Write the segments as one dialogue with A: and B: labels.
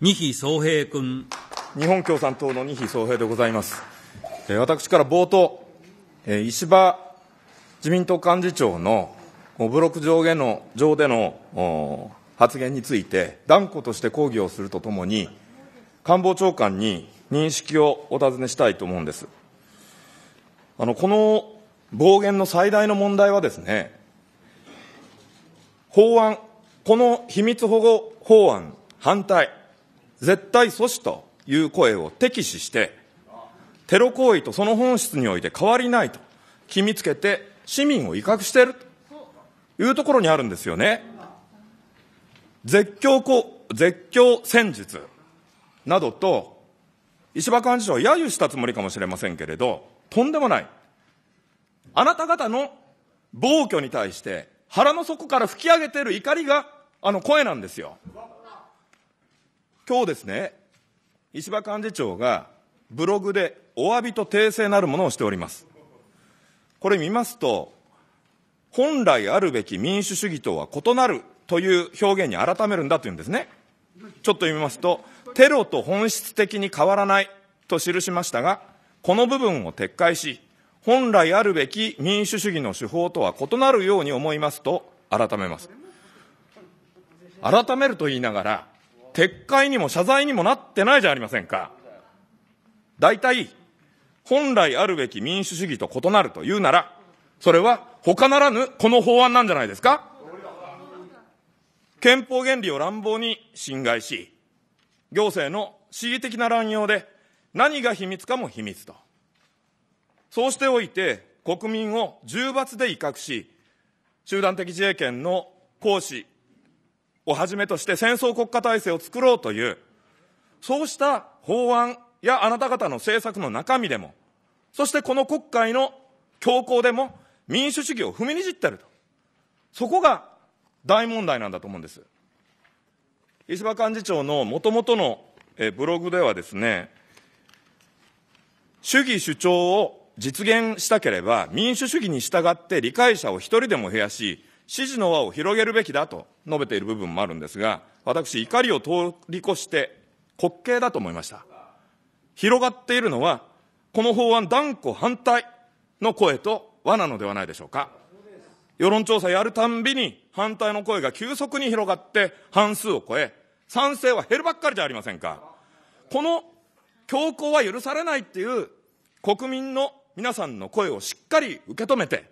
A: 二比総平君。日本共産党の二比総平でございます。私から冒頭、石破自民党幹事長のブロック上下の上での発言について、断固として抗議をするとともに、官房長官に認識をお尋ねしたいと思うんです。あのこの暴言の最大の問題はですね、法案、この秘密保護法案反対、絶対阻止という声を敵視して、テロ行為とその本質において変わりないと決めつけて、市民を威嚇しているというところにあるんですよね。絶叫こ絶叫戦術などと、石破幹事長は揶揄したつもりかもしれませんけれど、とんでもない。あなた方の暴挙に対して腹の底から吹き上げている怒りが、あの声なんですよ。今日ですね、石破幹事長がブログでお詫びと訂正なるものをしております。これ見ますと、本来あるべき民主主義とは異なるという表現に改めるんだというんですね。ちょっと読みますと、テロと本質的に変わらないと記しましたが、この部分を撤回し、本来あるべき民主主義の手法とは異なるように思いますと改めます。改めると言いながら、撤回にも謝罪にもなってないじゃありませんか。大体、本来あるべき民主主義と異なるというなら、それは他ならぬこの法案なんじゃないですか憲法原理を乱暴に侵害し、行政の恣意的な乱用で何が秘密かも秘密と。そうしておいて国民を重罰で威嚇し、集団的自衛権の行使をはじめとして戦争国家体制を作ろうという、そうした法案やあなた方の政策の中身でも、そしてこの国会の強行でも民主主義を踏みにじってると。そこが大問題なんだと思うんです。石破幹事長のもともとのブログではですね、主義主張を実現したければ民主主義に従って理解者を一人でも増やし、支持の輪を広げるべきだと述べている部分もあるんですが、私、怒りを通り越して滑稽だと思いました。広がっているのは、この法案断固反対の声と輪なのではないでしょうか。世論調査やるたんびに反対の声が急速に広がって半数を超え、賛成は減るばっかりじゃありませんか。この強行は許されないっていう国民の皆さんの声をしっかり受け止めて、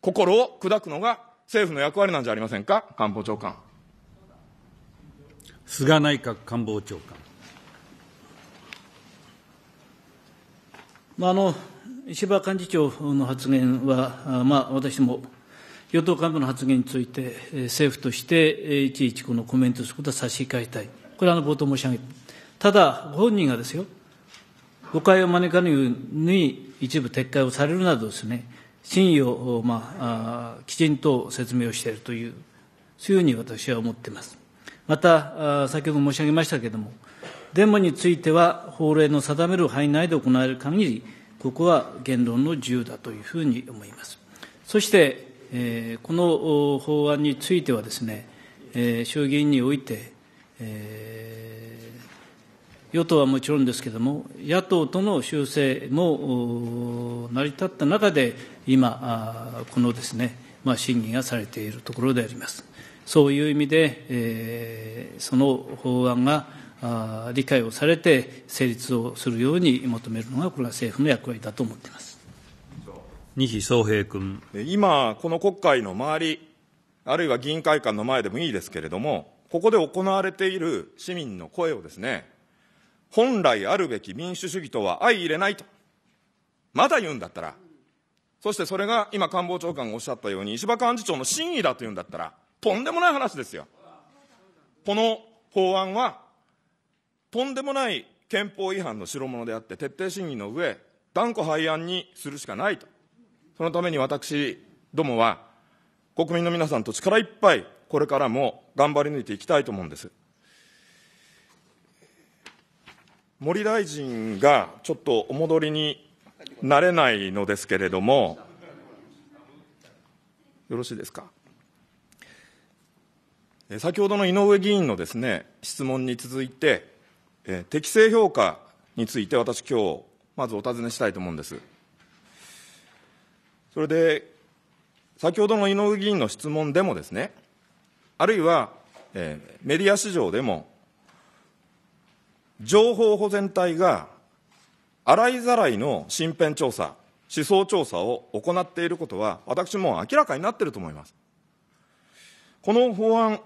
A: 心を砕くのが政府の役割なんじゃありませんか、官房長官。菅内閣官房長官。
B: まあ、あの石破幹事長の発言は、まあ、私も与党幹部の発言について、政府としていちいちこのコメントすることは差し控えたい、これはあの冒頭申し上げた、ただ、ご本人がですよ、誤解を招かぬように一部撤回をされるなどですね、真意を、まあ、あきちんと説明をしているという、そういうふうに私は思っています。また、先ほど申し上げましたけれども、デモについては、法令の定める範囲内で行われる限り、ここは言論の自由だというふうに思います。そして、えー、この法案についてはですね、えー、衆議院において、えー与党はもちろんですけれども、野党との修正も成り立った中で、今、このですね、まあ、審議がされているところであります。そういう意味で、えー、その法案が理解をされて、成立をするように求めるのが、これは政府の役割だと思っています。
A: 西総平君今、この国会の周り、あるいは議員会館の前でもいいですけれども、ここで行われている市民の声をですね、本来あるべき民主主義とは相入れないと。まだ言うんだったら、そしてそれが今官房長官がおっしゃったように、石破幹事長の真意だと言うんだったら、とんでもない話ですよ。この法案は、とんでもない憲法違反の代物であって、徹底審議の上、断固廃案にするしかないと。そのために私どもは、国民の皆さんと力いっぱい、これからも頑張り抜いていきたいと思うんです。森大臣がちょっとお戻りになれないのですけれども、よろしいですか。先ほどの井上議員のですね質問に続いて、え適正評価について、私、今日まずお尋ねしたいと思うんです。それで、先ほどの井上議員の質問でもですね、あるいは、えメディア市場でも、情報保全隊が洗いざらいの身辺調査、思想調査を行っていることは、私も明らかになっていると思います。この法案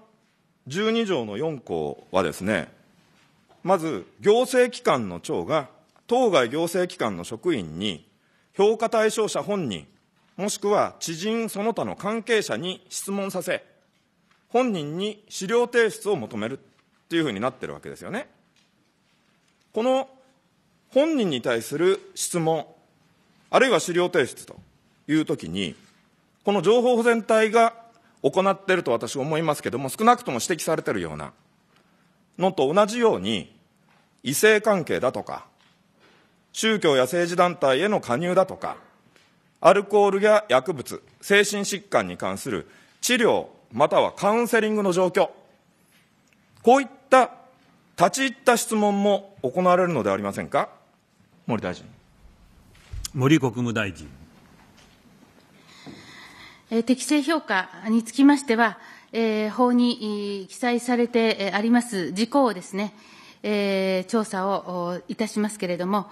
A: 12条の4項はですね、まず行政機関の長が、当該行政機関の職員に、評価対象者本人、もしくは知人その他の関係者に質問させ、本人に資料提出を求めるっていうふうになってるわけですよね。この本人に対する質問、あるいは資料提出というときに、この情報保全隊が行っていると私は思いますけれども、少なくとも指摘されているようなのと同じように、異性関係だとか、宗教や政治団体への加入だとか、アルコールや薬物、精神疾患に関する治療、またはカウンセリングの状況、こういった立ち入った質問も行われるのではありませんか、森大臣。森国務大臣。
C: え適正評価につきましては、えー、法に記載されてあります事項をですね、えー、調査をいたしますけれども、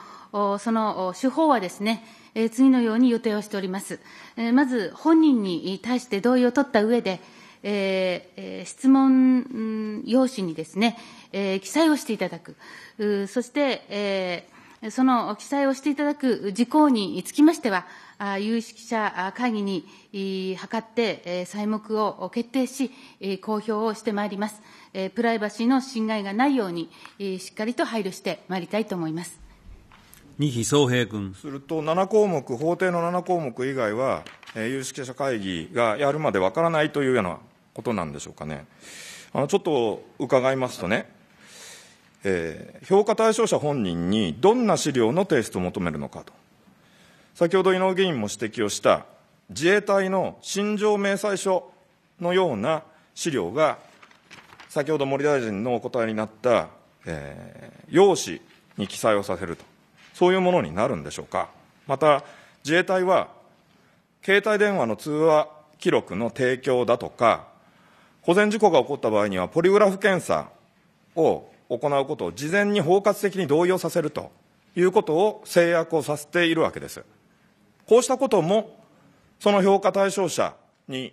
C: その手法はですね、え次のように予定をしております。えまず、本人に対して同意を取った上で、えー、質問用紙にですね、えー、記載をしていただく。そして、えー、その記載をしていただく事項につきましては、有識者会議に諮って、細目を決定し、公表をしてまいります。プライバシーの侵害がないように、しっかりと配慮してまいりたいと思います。
A: 二木平君。すると、7項目、法定の7項目以外は、有識者会議がやるまでわからないというようなことなんでしょうかね。あのちょっと伺いますとね、えー、評価対象者本人にどんな資料の提出を求めるのかと。先ほど伊上議員も指摘をした自衛隊の心情明細書のような資料が、先ほど森大臣のお答えになった、えー、用紙に記載をさせると、そういうものになるんでしょうか。また、自衛隊は、携帯電話の通話記録の提供だとか、保全事故が起こった場合には、ポリグラフ検査を行うことを事前に包括的に同意をさせるということを制約をさせているわけです。こうしたことも、その評価対象者に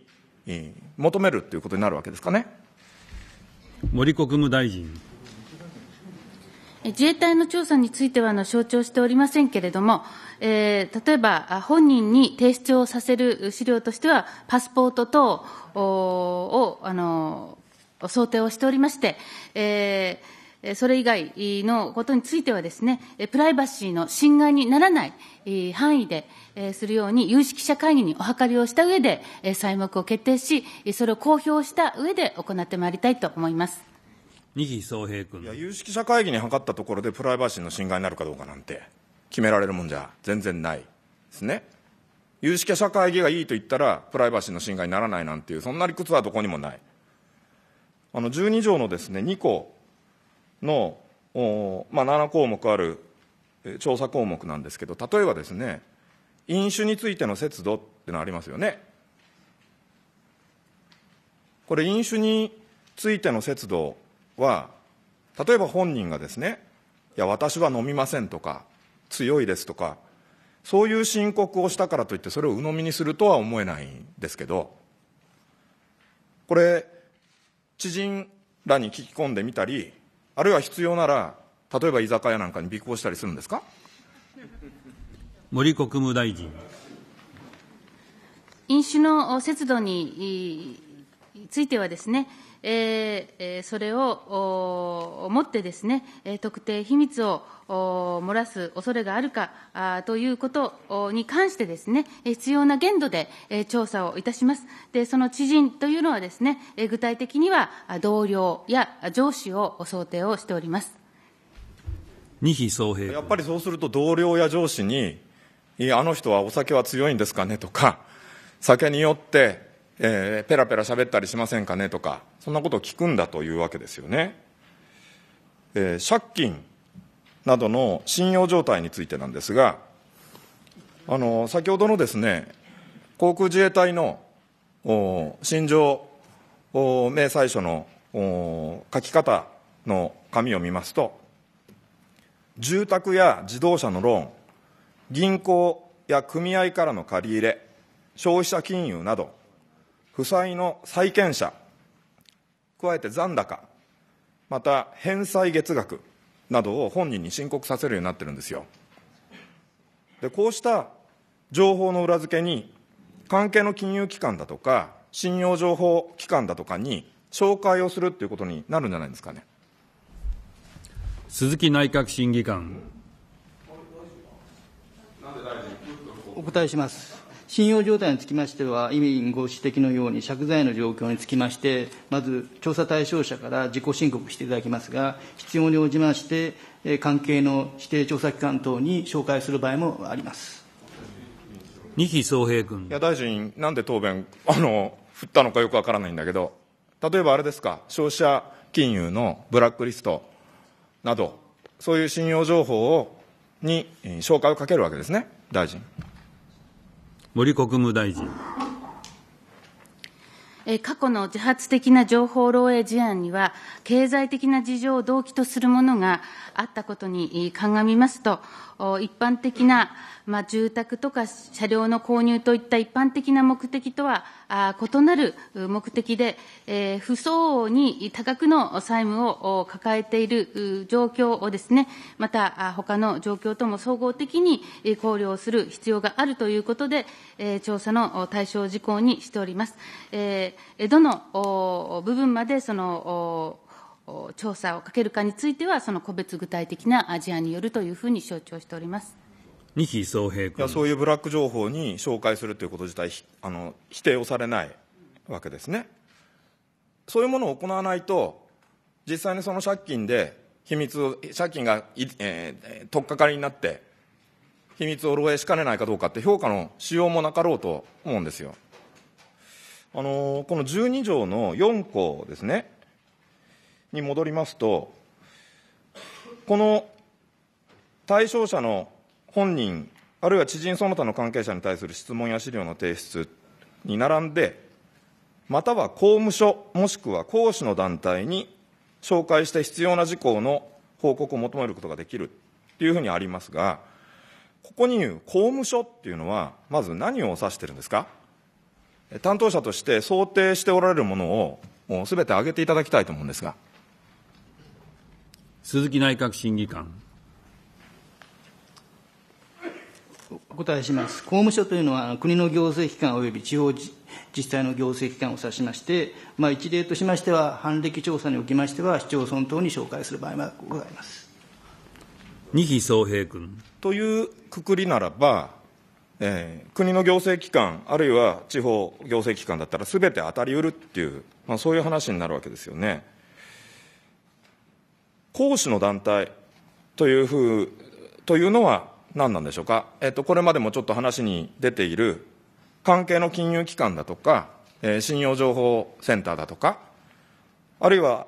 A: 求めるということになるわけですかね。森国務大臣。
C: 自衛隊の調査についてはの象徴しておりませんけれども、えー、例えば本人に提出をさせる資料としては、パスポート等をあの想定をしておりまして、えーそれ以外のことについてはですね、プライバシーの侵害にならない範囲で、するように有識者会議にお諮りをした上で、採目を決定し、それを公表した上で行ってまいりたいと思います。
A: 二木総平君。いや、有識者会議に諮ったところでプライバシーの侵害になるかどうかなんて、決められるもんじゃ全然ないですね。有識者会議がいいと言ったら、プライバシーの侵害にならないなんていう、そんな理屈はどこにもない。あの、12条のですね、2項の、まあ、7項目ある調査項目なんですけど例えばですね飲酒についての節度ってのありますよねこれ飲酒についての節度は例えば本人がですね「いや私は飲みません」とか「強いです」とかそういう申告をしたからといってそれを鵜呑みにするとは思えないんですけどこれ知人らに聞き込んでみたりあるいは必要なら、例えば居酒屋なんかに尾行したりするんですか森国務大臣。
C: 飲酒の節度についてはですね、それをもってですね、特定秘密を漏らす恐れがあるかということに関してですね、必要な限度で調査をいたします。で、その知人というのはですね、具体的には同僚や上司を想定をしております。
A: やっぱりそうすると同僚や上司に、あの人はお酒は強いんですかねとか、酒によってえー、ペラペラ喋ったりしませんかねとか、そんなことを聞くんだというわけですよね。えー、借金などの信用状態についてなんですが、あの、先ほどのですね、航空自衛隊の信条明細書の書き方の紙を見ますと、住宅や自動車のローン、銀行や組合からの借り入れ、消費者金融など、負債の債権者、加えて残高、また返済月額などを本人に申告させるようになってるんですよ。でこうした情報の裏付けに、関係の金融機関だとか、信用情報機関だとかに紹介をするっていうことになるんじゃないですかね。鈴木内閣審議官。
D: お答えします。信用状態につきましては、委員ご指摘のように、借財の状況につきまして、まず調査対象者から自己申告していただきますが、必要に応じまして、関係の指定調査機関等に紹介する場合も
A: あります二木宗平君。いや大臣、なんで答弁あの、振ったのかよくわからないんだけど、例えばあれですか、消費者金融のブラックリストなど、そういう信用情報をに紹介をかけるわけですね、
E: 大臣。森国務大臣。
C: 過去の自発的な情報漏洩事案には、経済的な事情を動機とするものがあったことに鑑みますと、一般的な、まあ、住宅とか車両の購入といった一般的な目的とは異なる目的で、不相応に多額の債務を抱えている状況をですね、また、他の状況とも総合的に考慮をする必要があるということで、調査の対象事項にしております。どの部分までその調査をかけるかについては、その個別具体的な事案によるというふうに承知をしております。
A: 二木宗平君そういうブラック情報に紹介するということ自体あの否定をされないわけですねそういうものを行わないと実際にその借金で秘密を借金が、えー、取っかかりになって秘密を漏洩しかねないかどうかって評価のしようもなかろうと思うんですよあのこの12条の4項ですねに戻りますとこの対象者の本人、あるいは知人その他の関係者に対する質問や資料の提出に並んで、または公務所、もしくは公私の団体に紹介して必要な事項の報告を求めることができるというふうにありますが、ここに言う公務所っていうのは、まず何を指してるんですか担当者として想定しておられるものをすべて挙げていただきたいと思うんですが。
E: 鈴木内閣審議官。
D: 答えします。公務所というのは国の行政機関及び地方自治体の行政機関を指しまして、まあ、一例としましては、反歴調査におきましては、市町村等に紹介する場合もございます。
A: 二木宗平君。というくくりならば、えー、国の行政機関、あるいは地方行政機関だったら、すべて当たりうるっていう、まあ、そういう話になるわけですよね。講師の団体というふうというのは、何なんでしょうか、えっと、これまでもちょっと話に出ている、関係の金融機関だとか、えー、信用情報センターだとか、あるいは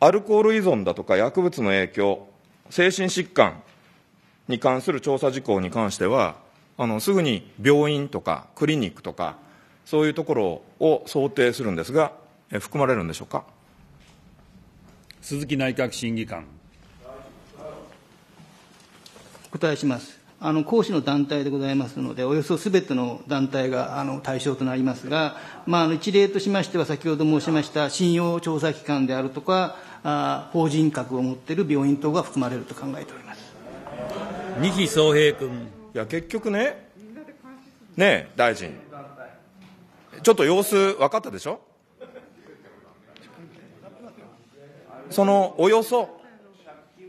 A: アルコール依存だとか薬物の影響、精神疾患に関する調査事項に関しては、あのすぐに病院とかクリニックとか、そういうところを想定するんですが、えー、含まれるんでしょうか。鈴木内閣審議官。答えします。あの、講師
D: の団体でございますので、およそすべての団体があの対象となりますが、まあ、あの一例としましては、先ほど申しました信用調査機関であるとか、あ法人
A: 格を持っている病院等が含まれると考えております。二木宗平君。いや、結局ね、ねえ、大臣、ちょっと様子分かったでしょそのおよそ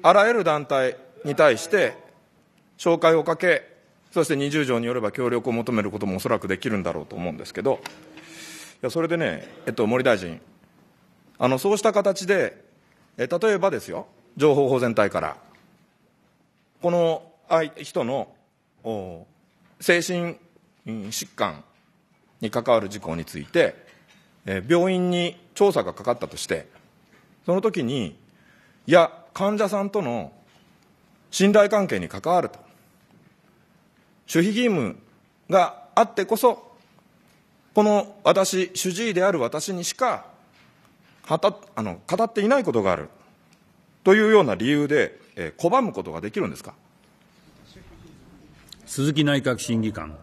A: あらゆる団体に対して紹介をかけ、そして20条によれば協力を求めることもおそらくできるんだろうと思うんですけど、いやそれでね、えっと、森大臣、あのそうした形で、え例えばですよ、情報保全隊から、この人の精神疾患に関わる事項について、え病院に調査がかかったとして、その時に、いや、患者さんとの信頼関係に関わると。守秘義務があってこそ、この私、主治医である私にしか、はたあの語っていないことがある。というような理由で、えー、拒むことができるんですか鈴木内閣審議官。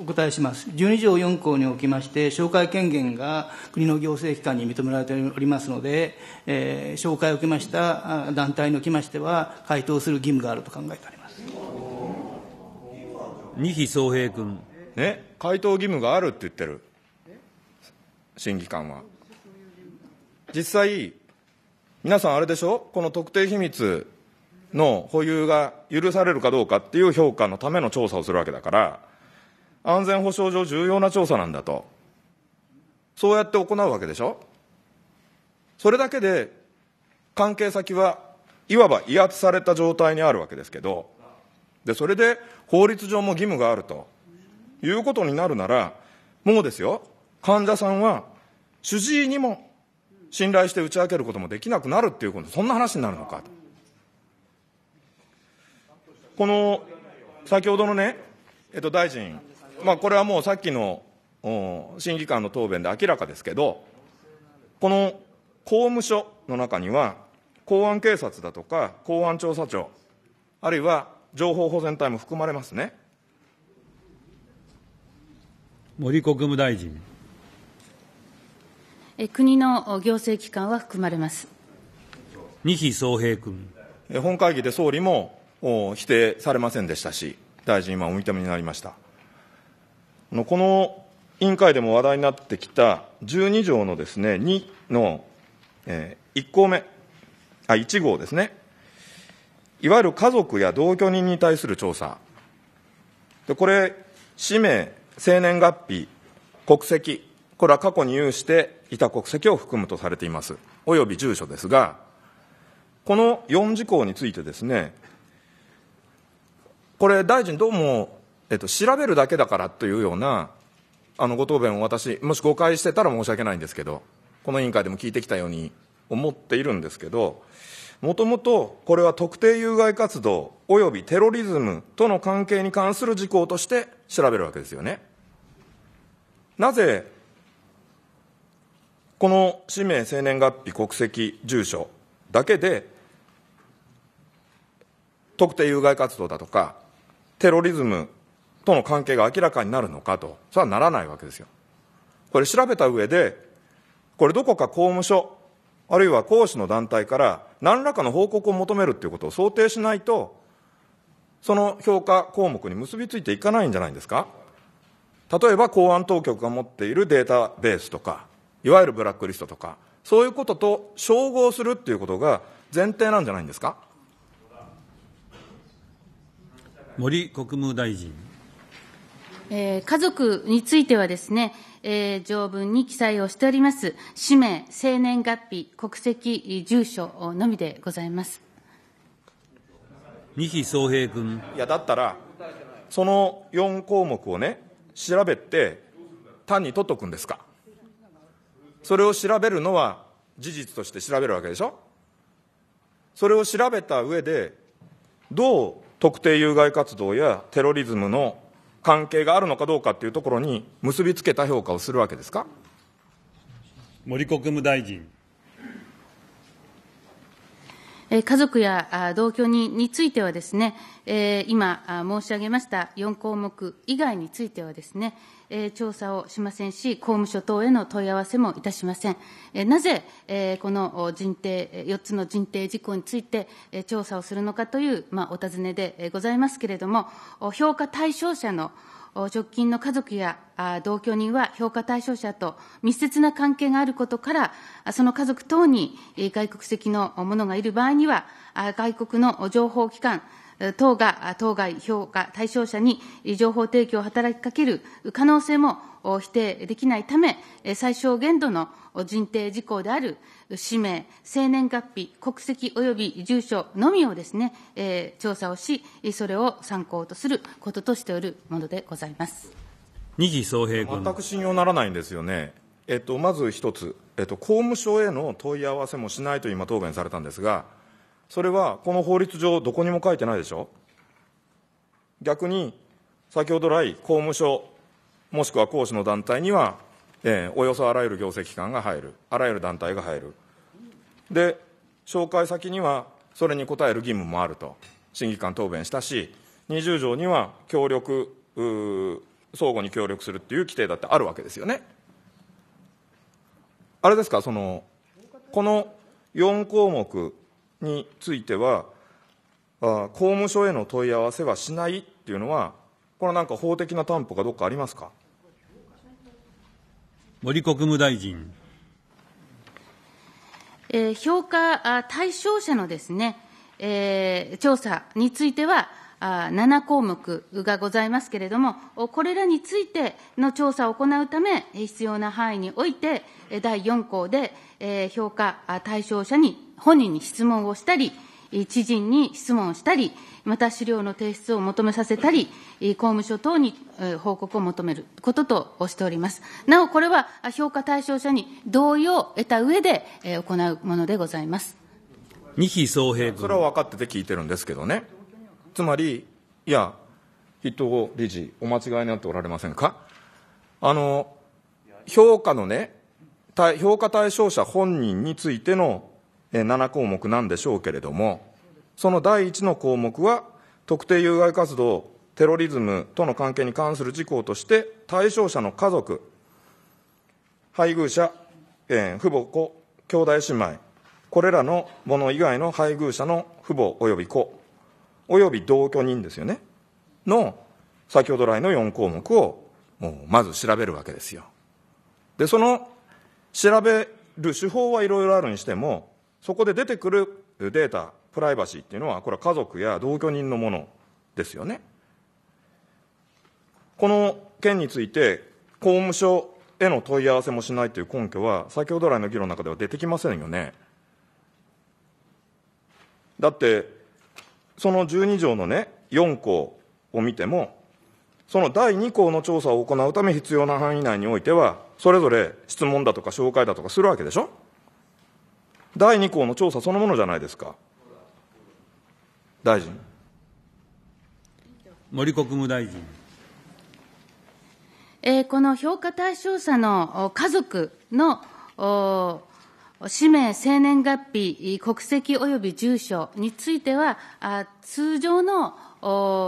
D: お答えします。12条4項におきまして、紹介権限が国の行政機関に認められておりますので、えー、紹介を受けました団体におきましては、回答する義務があると考え
A: ております。二比宗平君。ね、回答義務があるって言ってる。審議官は。実際、皆さんあれでしょこの特定秘密の保有が許されるかどうかっていう評価のための調査をするわけだから、安全保障上重要な調査なんだと。そうやって行うわけでしょそれだけで関係先はいわば威圧された状態にあるわけですけど、で、それで法律上も義務があるということになるなら、もうですよ、患者さんは主治医にも信頼して打ち明けることもできなくなるっていうこと、そんな話になるのかと。この、先ほどのね、えっと、大臣まあ、これはもうさっきの審議官の答弁で明らかですけど、この公務所の中には、公安警察だとか、公安調査庁、あるいは情報保全隊も含まれますね。森国務大臣。
C: 国の行政機関は含まれます。
A: 二木宗平君。本会議で総理も否定されませんでしたし、大臣はお認めになりました。のこの委員会でも話題になってきた12条のですね、2の、えー、1項目、あ、1号ですね。いわゆる家族や同居人に対する調査。で、これ、氏名、生年月日、国籍、これは過去に有していた国籍を含むとされています。および住所ですが、この4事項についてですね、これ大臣どうもえっと、調べるだけだからというようなあのご答弁を私もし誤解してたら申し訳ないんですけどこの委員会でも聞いてきたように思っているんですけどもともとこれは特定有害活動およびテロリズムとの関係に関する事項として調べるわけですよねなぜこの氏名生年月日国籍住所だけで特定有害活動だとかテロリズムとの関係が明らかになるのかと、それはならないわけですよ。これ調べた上で、これどこか公務所、あるいは講師の団体から何らかの報告を求めるということを想定しないと、その評価項目に結びついていかないんじゃないですか。例えば公安当局が持っているデータベースとか、いわゆるブラックリストとか、そういうことと照合するっていうことが前提なんじゃないんですか。森国務大臣。
C: えー、家族についてはですね、えー、条文に記載をしております、氏名、生年月日、国籍、住所のみでございます。
A: 西総平君。いや、だったら、その4項目をね、調べて、単に取っとくんですか。それを調べるのは、事実として調べるわけでしょ。それを調べた上で、どう特定有害活動やテロリズムの関係があるのかどうかというところに結びつけた評価をするわけですか森国務大臣。
C: 家族や同居人についてはですね、今申し上げました4項目以外についてはですね、調査をしませんし、公務所等への問い合わせもいたしません。なぜ、この人定、4つの人定事項について調査をするのかというお尋ねでございますけれども、評価対象者の直近の家族や同居人は評価対象者と密接な関係があることから、その家族等に外国籍の者がいる場合には、外国の情報機関等が当該評価対象者に情報提供を働きかける可能性も否定できないため、最小限度の人定事項である氏名、生年月日、国籍及び住所のみをですね、えー、調査をし、それを参考とすることとしておるものでございます。
A: 二木総平君。全く信用ならないんですよね。えっと、まず一つ、えっと、公務省への問い合わせもしないと今、答弁されたんですが、それはこの法律上、どこにも書いてないでしょ。逆に、先ほど来、公務省、もしくは公私の団体には、えー、およそあらゆる行政機関が入るあらゆる団体が入るで紹介先にはそれに応える義務もあると審議官答弁したし20条には協力相互に協力するっていう規定だってあるわけですよねあれですかそのこの4項目についてはあ公務所への問い合わせはしないっていうのはこれはなんか法的な担保がどっかありますか
E: 森国務大臣。
C: え評価対象者のですね、えー、調査については、あ7項目がございますけれども、これらについての調査を行うため、必要な範囲において、第4項で、え評価対象者に、本人に質問をしたり、知人に質問したり、また資料の提出を求めさせたり、公務所等に報告を求めることとしております。なお、これは評価対象者に同意を得た上で行うものでございます。
A: 二比総平それは分かってて聞いてるんですけどね。つまり、いや、筆頭理事、お間違いになっておられませんかあの、評価のね、評価対象者本人についての7項目なんでしょうけれども、その第1の項目は、特定有害活動、テロリズムとの関係に関する事項として、対象者の家族、配偶者、えー、父母子、兄弟姉妹、これらのもの以外の配偶者の父母及び子、及び同居人ですよね、の先ほど来の4項目をもうまず調べるわけですよ。で、その調べる手法はいろいろあるにしても、そこで出てくるデータプライバシーっていうのはこれは家族や同居人のものですよねこの件について公務省への問い合わせもしないという根拠は先ほど来の議論の中では出てきませんよねだってその12条のね4項を見てもその第2項の調査を行うため必要な範囲内においてはそれぞれ質問だとか紹介だとかするわけでしょ第2項の調査そのものじゃないですか。大臣。森国務
E: 大臣。
C: えー、この評価対象者の家族の氏名、生年月日、国籍及び住所については、通常の、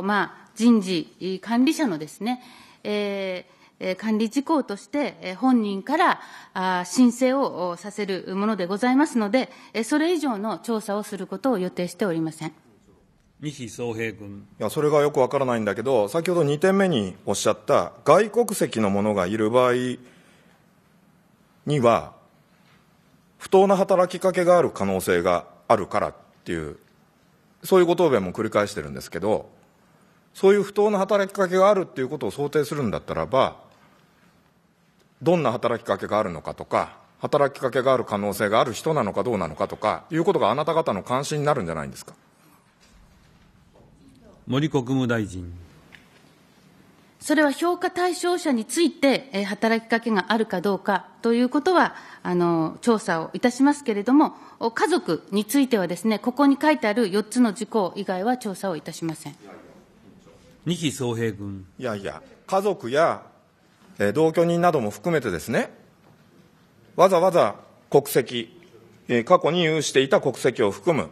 C: まあ、人事管理者のですね、えー管理事項として、本人から申請をさせるものでございますので、それ以上の調査をすることを予定しておりません。
E: 西総平君
A: いやそれがよくわからないんだけど、先ほど2点目におっしゃった、外国籍の者がいる場合には、不当な働きかけがある可能性があるからっていう、そういうご答弁も繰り返してるんですけど、そういう不当な働きかけがあるっていうことを想定するんだったらば、どんな働きかけがあるのかとか、働きかけがある可能性がある人なのかどうなのかとか、いうことがあなた方の関心になるんじゃないんですか。森国務大臣。
C: それは評価対象者について、え働きかけがあるかどうかということは、あの、調査をいたしますけれども、家族についてはですね、ここに書いてある4つの事項以外は調査をいたしません。
A: 木総平君。いやいや、家族や同居人なども含めてですね、わざわざ国籍、え過去に有していた国籍を含む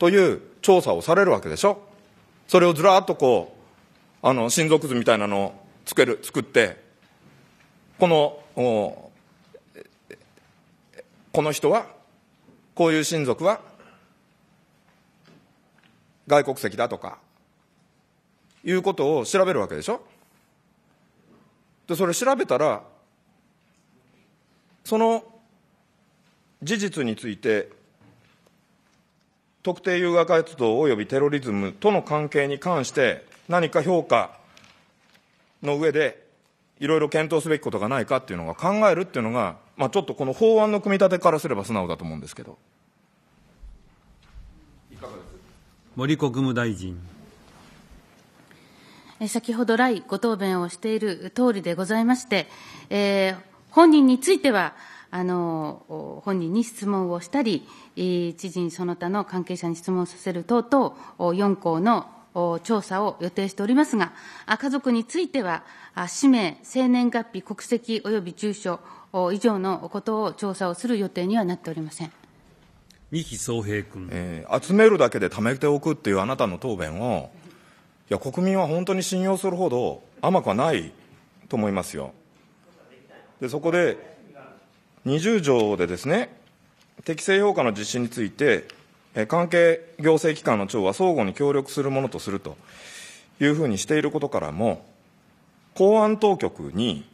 A: という調査をされるわけでしょ。それをずらっとこう、あの、親族図みたいなのを作る、作って、この、この人は、こういう親族は、外国籍だとか、いうことを調べるわけでしょでそれ調べたらその事実について特定有害活動及びテロリズムとの関係に関して何か評価の上でいろいろ検討すべきことがないかっていうのが考えるっていうのが、まあ、ちょっとこの法案の組み立てからすれば素直だと思うんですけど。
E: 森国務大臣。
C: 先ほど来ご答弁をしている通りでございまして、えー、本人については、あの、本人に質問をしたり、知人その他の関係者に質問させる等々、4項の調査を予定しておりますが、家族については、氏名、生年月日、国籍及び住所以上のことを調査をする予定にはなっておりません。
A: 三木総平君、えー、集めるだけで貯めておくっていうあなたの答弁を、や、国民は本当に信用するほど甘くはないと思いますよ。でそこで、20条でですね、適正評価の実施について、関係行政機関の長は相互に協力するものとするというふうにしていることからも、公安当局に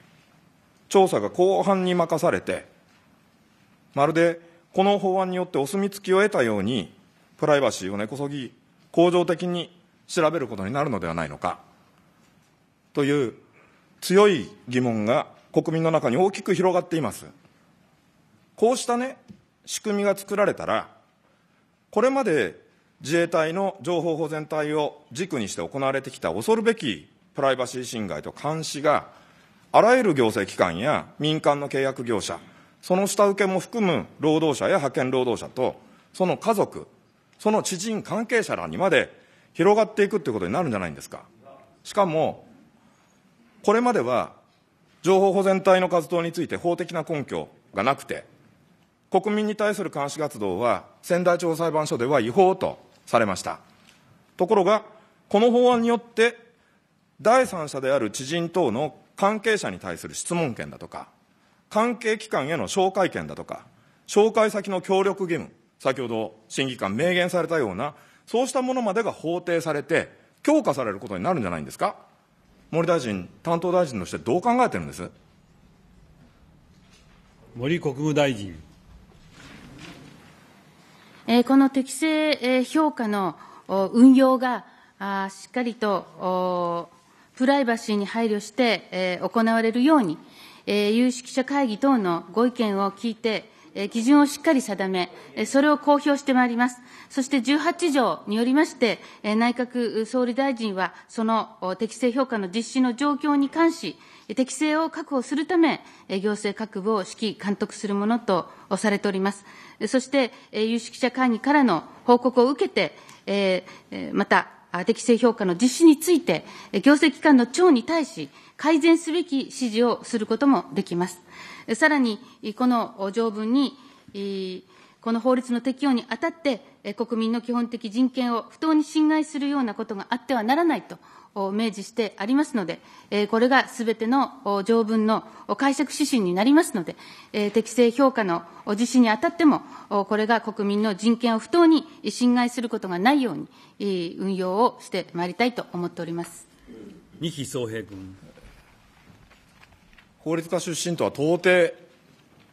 A: 調査が公判に任されて、まるでこの法案によってお墨付きを得たように、プライバシーを根こそぎ、恒常的に調べることになるのではないのかという強い疑問が国民の中に大きく広がっています。こうしたね、仕組みが作られたら、これまで自衛隊の情報保全隊を軸にして行われてきた恐るべきプライバシー侵害と監視が、あらゆる行政機関や民間の契約業者、その下請けも含む労働者や派遣労働者と、その家族、その知人関係者らにまで広がっていくということになるんじゃないんですか。しかも、これまでは情報保全隊の活動について法的な根拠がなくて、国民に対する監視活動は仙台地方裁判所では違法とされました。ところが、この法案によって、第三者である知人等の関係者に対する質問権だとか、関係機関への紹介権だとか、紹介先の協力義務、先ほど審議官明言されたようなそうしたものまでが法定されて、強化されることになるんじゃないんですか。森大臣、担当大臣としてどう考えてるんです森国務大臣。
C: えこの適正、え評価の運用があしっかりとプライバシーに配慮して、え行われるように、え有識者会議等のご意見を聞いて、基準をしっかり定め、それを公表してまいります。そして18条によりまして、内閣総理大臣は、その適正評価の実施の状況に関し、適正を確保するため、行政各部を指揮、監督するものとされております。そして、有識者会議からの報告を受けて、また、適正評価の実施について、行政機関の長に対し、改善すべき指示をすることもできます。さらに、この条文に、この法律の適用にあたって、国民の基本的人権を不当に侵害するようなことがあってはならないと明示してありますので、これがすべての条文の解釈指針になりますので、適正評価の実施にあたっても、これが国民の人権を不当に侵害することがないように、運用をしてまいりたいと思っております
A: 木宗平君。法律家出身とは到底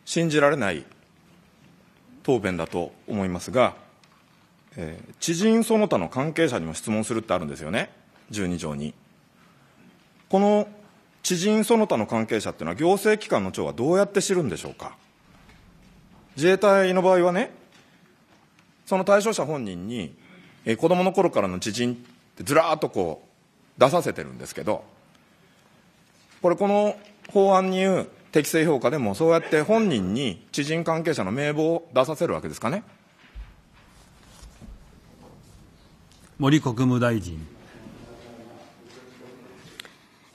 A: 信じられない答弁だと思いますが、えー、知人その他の関係者にも質問するってあるんですよね。12条に。この知人その他の関係者っていうのは行政機関の長はどうやって知るんでしょうか自衛隊の場合はねその対象者本人に、えー、子供の頃からの知人ってずらーっとこう出させてるんですけどこれこの法案に言う適正評価でもそうやって本人に知人関係者の名簿を出させるわけですかね
E: 森国務大臣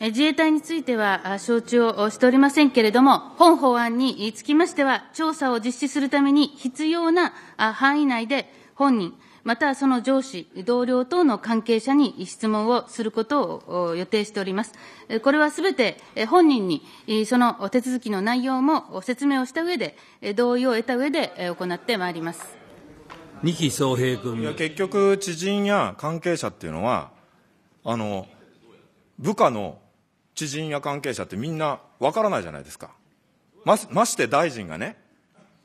C: 自衛隊については承知をしておりませんけれども、本法案につきましては、調査を実施するために必要な範囲内で本人、またその上司、同僚等の関係者に質問をすることを予定しております。これはすべて本人にその手続きの内容も説明をした上で、同意を得た上で行ってまいります。
A: 二木総平君。結局、知人や関係者っていうのは、あの、部下の知人や関係者ってみんなわからないじゃないですか。ま、まして大臣がね、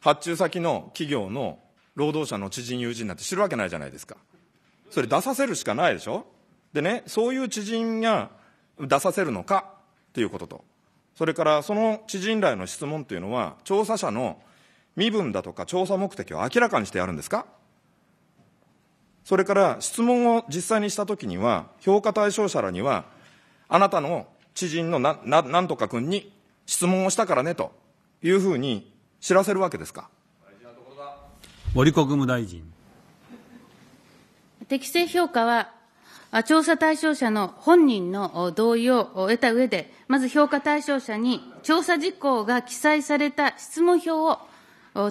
A: 発注先の企業の労働者の知人友人なんて知るわけないじゃないですか。それ出させるしかないでしょでね、そういう知人が出させるのかということと。それからその知人らへの質問というのは、調査者の身分だとか調査目的を明らかにしてやるんですかそれから質問を実際にしたときには、評価対象者らには、あなたの知人のな、な、なんとか君に質問をしたからねというふうに知らせるわけですか。森国務大臣。
C: 適正評価は、調査対象者の本人の同意を得た上で、まず評価対象者に調査事項が記載された質問票を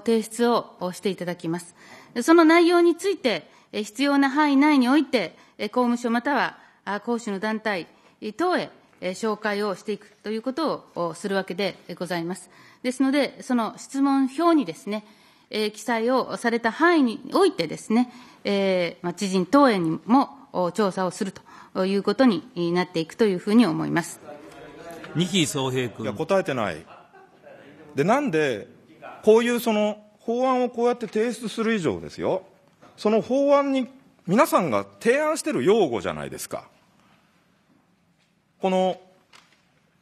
C: 提出をしていただきます。その内容について、必要な範囲内において、公務所または講師の団体等へ紹介をしていくということをするわけでございます。ですので、その質問票にですね、え記載をされた範囲においてですね、えまあ、知人等へにも調査をするということになっていくというふうに思います。
A: 二木総平君。いや、答えてない。で、なんで、こういうその法案をこうやって提出する以上ですよ、その法案に皆さんが提案してる用語じゃないですか。この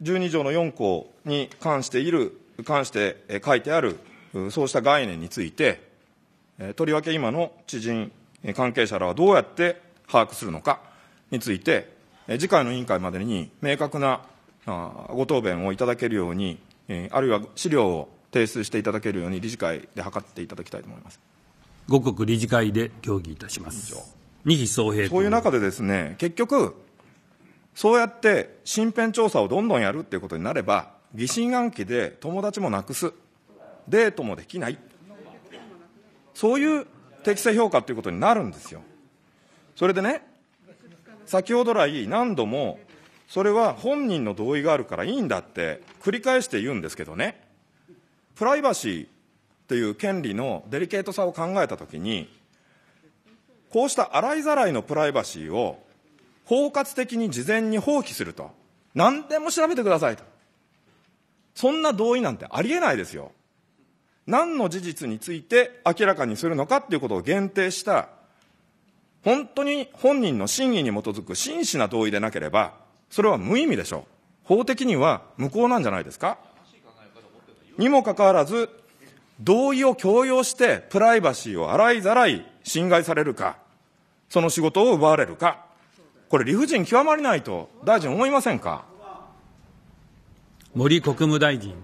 A: 12条の4項に関している、関して書いてある、そうした概念について、とりわけ今の知人、関係者らはどうやって把握するのかについて、次回の委員会までに明確なご答弁をいただけるように、あるいは資料を提出していただけるように、理事会で図っていただきたいと思います。五国理事会で協議いたします。二総平そういう中でですね、結局、そうやって身辺調査をどんどんやるっていうことになれば、疑心暗鬼で友達もなくす、デートもできない、そういう適正評価っていうことになるんですよ。それでね、先ほど来、何度も、それは本人の同意があるからいいんだって繰り返して言うんですけどね、プライバシーっていう権利のデリケートさを考えたときに、こうした洗いざらいのプライバシーを包括的に事前に放棄すると。何でも調べてくださいと。そんな同意なんてありえないですよ。何の事実について明らかにするのかっていうことを限定した、本当に本人の真意に基づく真摯な同意でなければ、それは無意味でしょう。法的には無効なんじゃないですかにもかかわらず、同意を強要してプライバシーを洗いざらい侵害されるか、その仕事を奪われるか、これ理不尽極まりないと大臣思いませんか森国務大臣。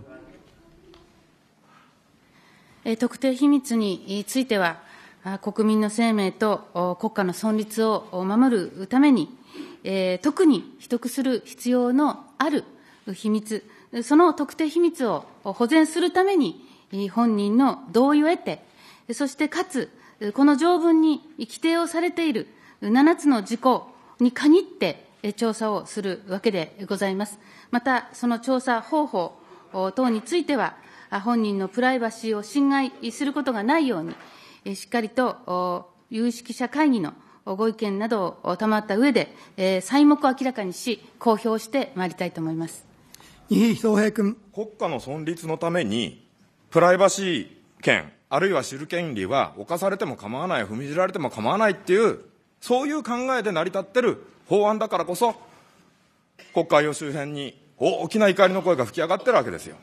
C: 特定秘密については、国民の生命と国家の存立を守るために、特に秘匿する必要のある秘密、その特定秘密を保全するために、本人の同意を得て、そしてかつ、この条文に規定をされている7つの事項、に限って調査をするわけでございます。また、その調査方法等については、本人のプライバシーを侵害することがないように、しっかりと有識者会議のご意見などを賜った上で、細目を明らかにし、公表してまいりたいと思います。
A: 二平平
D: 君。
C: 国
A: 家の存立のために、プライバシー権、あるいは知る権利は侵されても構わない、踏みじられても構わないっていうそういう考えで成り立ってる法案だからこそ、国会を周辺に大きな怒りの声が吹き上がってるわけですよ。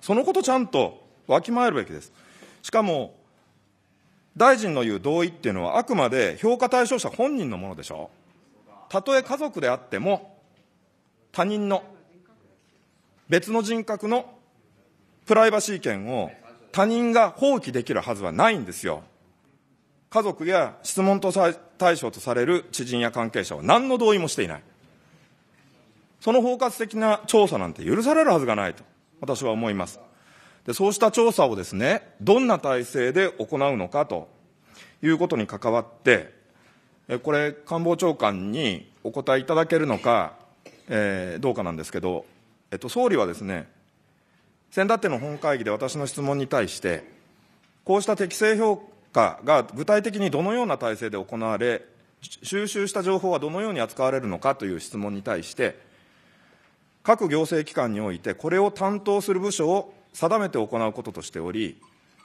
A: そのことちゃんとわきまえるべきです。しかも、大臣の言う同意っていうのはあくまで評価対象者本人のものでしょたとえ家族であっても、他人の、別の人格のプライバシー権を他人が放棄できるはずはないんですよ。家族や質問と対象とされる知人や関係者は何の同意もしていない。その包括的な調査なんて許されるはずがないと、私は思います。でそうした調査をですね、どんな体制で行うのかということに関わって、これ、官房長官にお答えいただけるのか、えー、どうかなんですけど、えっと、総理はですね、先立っての本会議で私の質問に対して、こうした適正評かが具体的にどのような体制で行われ、収集した情報はどのように扱われるのかという質問に対して、各行政機関において、これを担当する部署を定めて行うこととしており、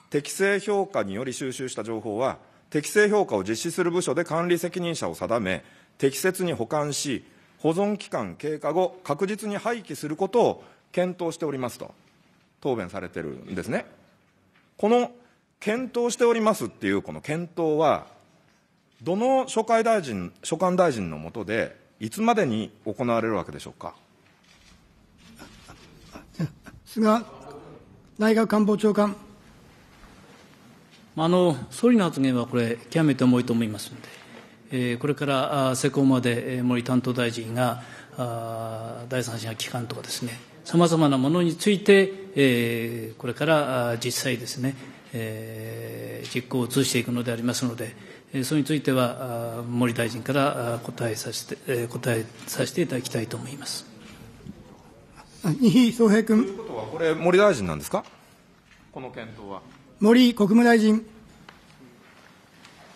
A: 適正評価により収集した情報は、適正評価を実施する部署で管理責任者を定め、適切に保管し、保存期間経過後、確実に廃棄することを検討しておりますと、答弁されてるんですね。この検討しておりますっていうこの検討は、どの所管大臣所管大臣の下で、いつまでに行われるわけでしょうか。
D: 菅内閣官房長官。
A: あの
B: 総理の発言はこれ、極めて重いと思いますので、えー、これから施行まで森担当大臣が、あ第三者機関とかですね、さまざまなものについて、えー、これから実際ですね、えー、実行を通していくのでありますので、それについては森大臣から答えさせて答
A: えさせていただきたいと思います。西総平君。ということは、これ、森大臣なんですか、この検討は。
D: 森国務大臣。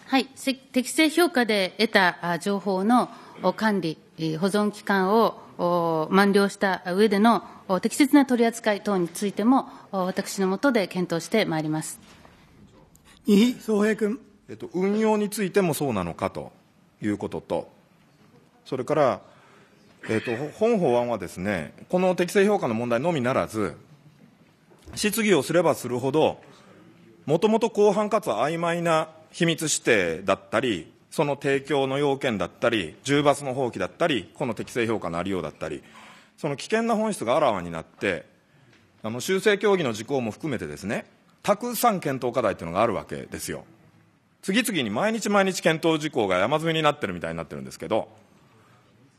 C: はい、適正評価で得た情報の管理、保存期間を満了した上での適切な取り扱い等についても、私の下で検討してまいります。
A: 伊比総平君。えっと、運用についてもそうなのかということと、それから、えっと、本法案はですね、この適正評価の問題のみならず、質疑をすればするほど、もともと広範かつ曖昧な秘密指定だったり、その提供の要件だったり、重罰の放棄だったり、この適正評価のありようだったり、その危険な本質があらわになって、あの修正協議の事項も含めてですね、たくさん検討課題というのがあるわけですよ。次々に毎日毎日検討事項が山積みになってるみたいになってるんですけど、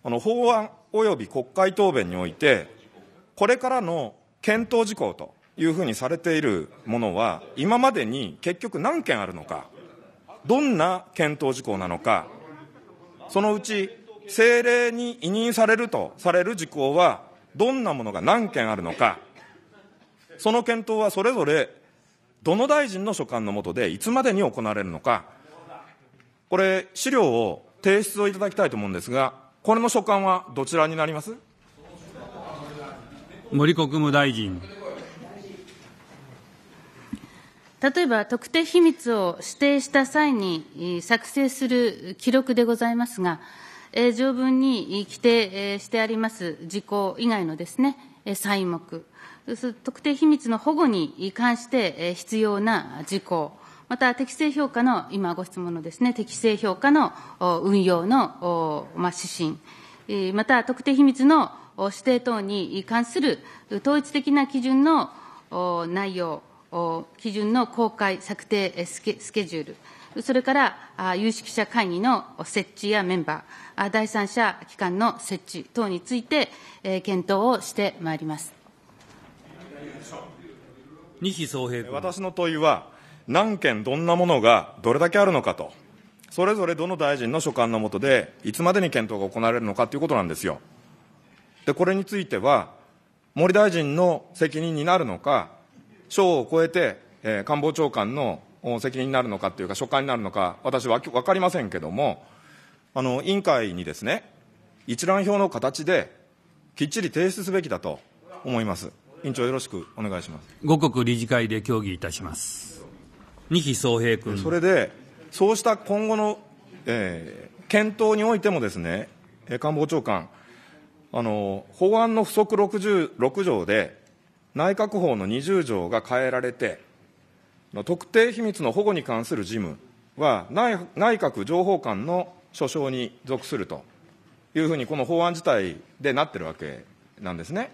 A: あの法案及び国会答弁において、これからの検討事項というふうにされているものは、今までに結局何件あるのか、どんな検討事項なのか、そのうち政令に委任されるとされる事項は、どんなものが何件あるのか、その検討はそれぞれどの大臣の所管の下でいつまでに行われるのか、これ、資料を提出をいただきたいと思うんですが、これの所管はどちらになります森国務大臣。
C: 例えば、特定秘密を指定した際に作成する記録でございますが、条文に規定してあります事項以外のですね、細目、特定秘密の保護に関して必要な事項、また適正評価の、今ご質問のですね、適正評価の運用の指針、また特定秘密の指定等に関する統一的な基準の内容、基準の公開、策定スケジュール、それから有識者会議の設置やメンバー、第三者機関の設置等について検討をしてまいります。
A: 西総平君。私の問いは、何件どんなものがどれだけあるのかと、それぞれどの大臣の所管の下で、いつまでに検討が行われるのかということなんですよ。で、これについては、森大臣の責任になるのか、省を超えて、えー、官房長官の責任になるのかというか、所管になるのか、私は分かりませんけども、あの委員会にですね、一覧表の形できっちり提出すべきだと思います。委員長、よろしくお願いします五国理事会で協議いたします。二木総平君それで、そうした今後の、えー、検討においてもですね、官房長官、あの法案の不則6 6条で、内閣法の20条が変えられて、特定秘密の保護に関する事務は内、内閣情報官の所掌に属するというふうに、この法案自体でなってるわけなんですね。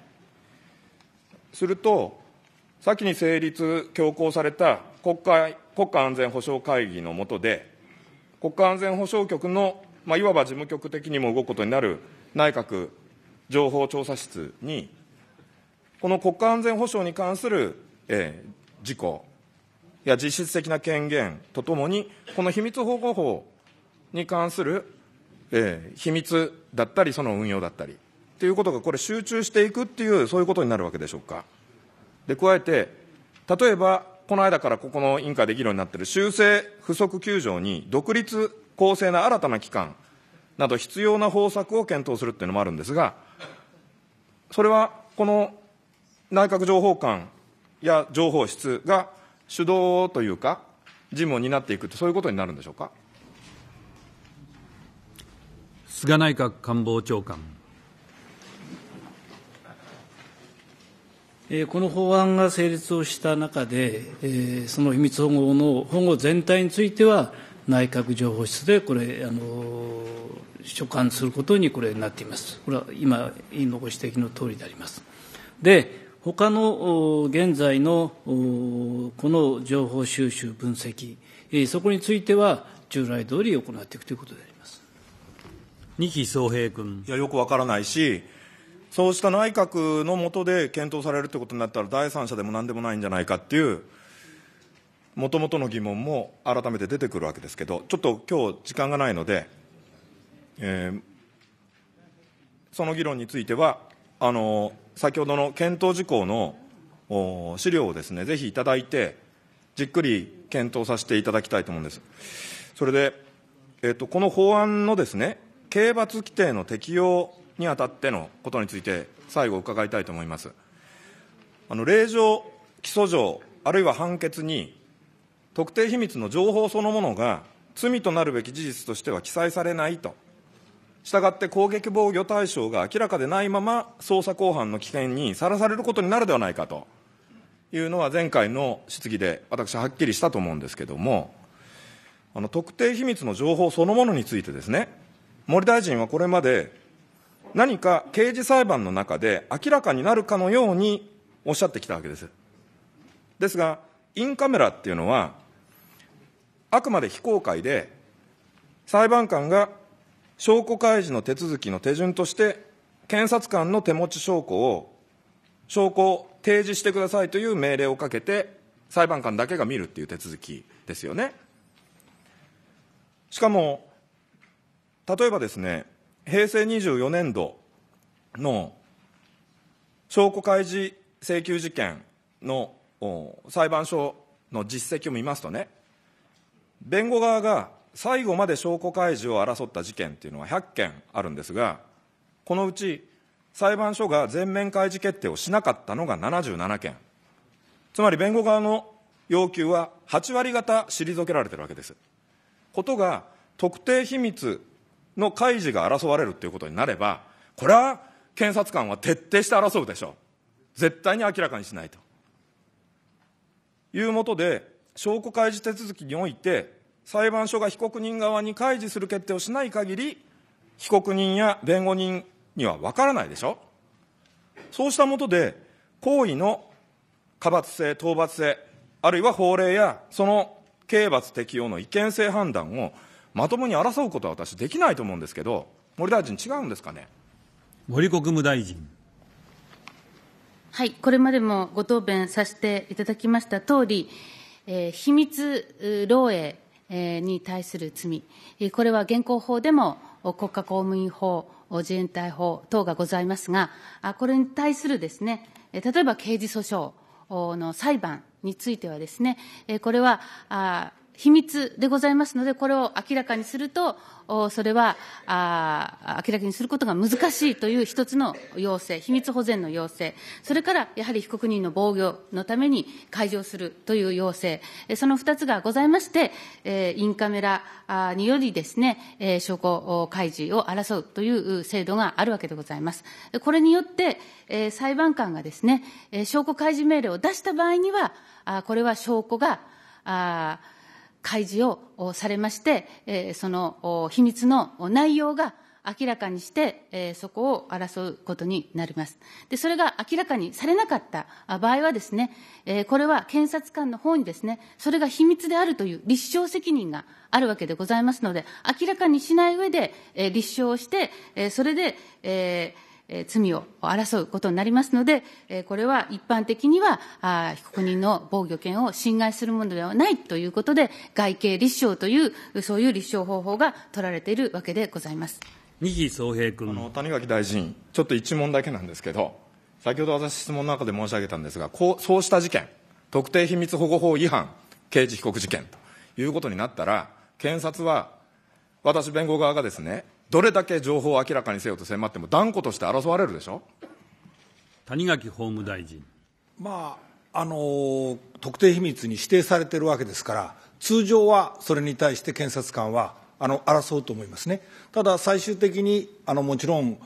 A: すると、先に成立・強行された国会国家安全保障会議の下で、国家安全保障局の、まあ、いわば事務局的にも動くことになる内閣情報調査室に、この国家安全保障に関する、えー、事項や実質的な権限とともに、この秘密保護法に関する、えー、秘密だったり、その運用だったり、っていうことがこれ集中していくっていうそういうことになるわけでしょうかで加えて例えばこの間からここの委員会で議論になっている修正不足9条に独立公正な新たな機関など必要な方策を検討するっていうのもあるんですがそれはこの内閣情報官や情報室が主導というか事務を担っていくってそういうことになるんでしょうか
E: 菅内閣官房長
B: 官。この法案が成立をした中で、その秘密保護の保護全体については、内閣情報室でこれ、あの所管することにこれなっています。これは今、委員のご指摘の通りであります。で、他の現在のこの情報収集、分析、そこについて
A: は従来通り行っていくということであります。二木総平君。いや、よくわからないし、そうした内閣の下で検討されるということになったら、第三者でもなんでもないんじゃないかっていう、もともとの疑問も改めて出てくるわけですけど、ちょっと今日時間がないので、えー、その議論については、あの先ほどの検討事項の資料をですね、ぜひいただいて、じっくり検討させていただきたいと思うんです。それで、えっと、この法案のですね、刑罰規定の適用にあたってのことについて、最後伺いたいと思います。あの令状、起訴状、あるいは判決に、特定秘密の情報そのものが罪となるべき事実としては記載されないと、したがって攻撃防御対象が明らかでないまま、捜査公判の危険にさらされることになるではないかというのは、前回の質疑で私、はっきりしたと思うんですけれども、あの特定秘密の情報そのものについてですね、森大臣はこれまで何か刑事裁判の中で明らかになるかのようにおっしゃってきたわけです。ですが、インカメラっていうのは、あくまで非公開で、裁判官が証拠開示の手続きの手順として、検察官の手持ち証拠を、証拠を提示してくださいという命令をかけて、裁判官だけが見るっていう手続きですよね。しかも、例えばですね、平成24年度の証拠開示請求事件の裁判所の実績を見ますとね、弁護側が最後まで証拠開示を争った事件っていうのは100件あるんですが、このうち裁判所が全面開示決定をしなかったのが77件、つまり弁護側の要求は8割方退けられてるわけです。ことが特定秘密の開示が争われるということになれば、これは検察官は徹底して争うでしょう。絶対に明らかにしないと。いうもとで、証拠開示手続きにおいて、裁判所が被告人側に開示する決定をしない限り、被告人や弁護人には分からないでしょ。そうしたもとで、行為の過罰性、討伐性、あるいは法令やその刑罰適用の違憲性判断をまともに争うことは私できないと思うんですけど、森大臣、違うんですかね。森国務大臣。
C: はい、これまでもご答弁させていただきました通り、えー、秘密漏洩、えに対する罪、これは現行法でも国家公務員法、自衛隊法等がございますが、これに対するですね、例えば刑事訴訟の裁判についてはですね、これは、秘密でございますので、これを明らかにすると、それはあ明らかにすることが難しいという一つの要請、秘密保全の要請、それからやはり被告人の防御のために開除をするという要請、その二つがございまして、えインカメラによりですね、え証拠開示を争うという制度があるわけでございます。これによって、え裁判官がですね、証拠開示命令を出した場合には、あこれは証拠が、あ開示をされまして、その秘密の内容が明らかにして、えそこを争うことになります。で、それが明らかにされなかった場合はですね、えこれは検察官の方にですね、それが秘密であるという立証責任があるわけでございますので、明らかにしない上で、え立証をして、えそれで、えー罪を争うことになりますので、これは一般的には被告人の防御権を侵害するものではないということで、外形立証という、そういう立証方法が取られているわけでございます
A: 木総平君あの谷垣大臣、ちょっと一問だけなんですけど、先ほど私、質問の中で申し上げたんですが、こうそうした事件、特定秘密保護法違反、刑事被告事件ということになったら、検察は、私、弁護側がですね、どれだけ情報を明らかにせよと迫っても、断固として争われるでしょ谷垣法務大臣。まああの特定秘密に指定されているわけですから、通常はそれに対して検察官はあの争うと思いますね、ただ最終的にあのもちろん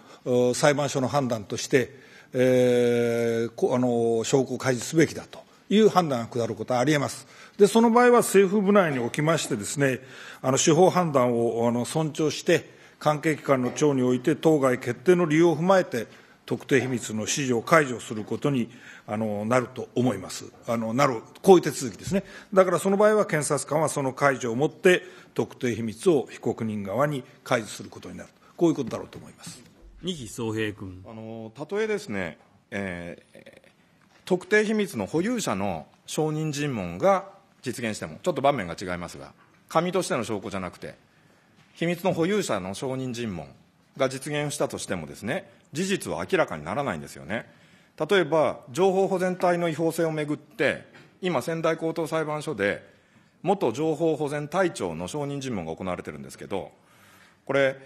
A: 裁判所の判断として、えー、あの証拠を開示すべきだという判断が下ることはありえます。でその場合は政府部内におきましてですねあの司法判断をあの尊重して関係機関の長において、当該決定の理由を踏まえて、特定秘密の指示を解除することにあのなると思います。あのなる、こういう手続きですね。だからその場合は検察官はその解除をもって特定秘密を被告人側に解除することになるこういうことだろうと思います。二木総平君。あの例えですね、えー、特定秘密の保有者の証人尋問が実現しても、ちょっと場面が違いますが、紙としての証拠じゃなくて、秘密の保有者の証人尋問が実現したとしてもですね、事実は明らかにならないんですよね。例えば、情報保全隊の違法性をめぐって、今、仙台高等裁判所で、元情報保全隊長の証人尋問が行われてるんですけど、これ、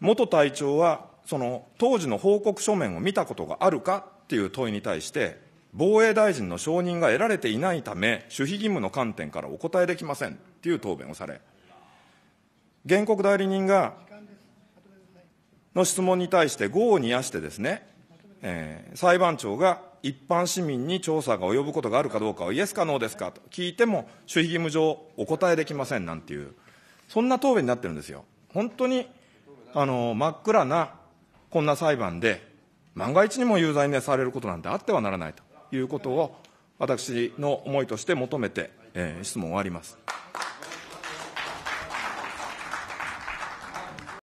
A: 元隊長は、その当時の報告書面を見たことがあるかっていう問いに対して、防衛大臣の承認が得られていないため、守秘義務の観点からお答えできませんっていう答弁をされ、原告代理人がの質問に対して業を煮やしてですね、えー、裁判長が一般市民に調査が及ぶことがあるかどうかをイエスかノーですかと聞いても、守秘義務上お答えできませんなんていう、そんな答弁になってるんですよ。本当に、あの、真っ暗なこんな裁判で、万が一にも有罪にされることなんてあってはならないということを、私の思いとして求めて、えー、質問を終わります。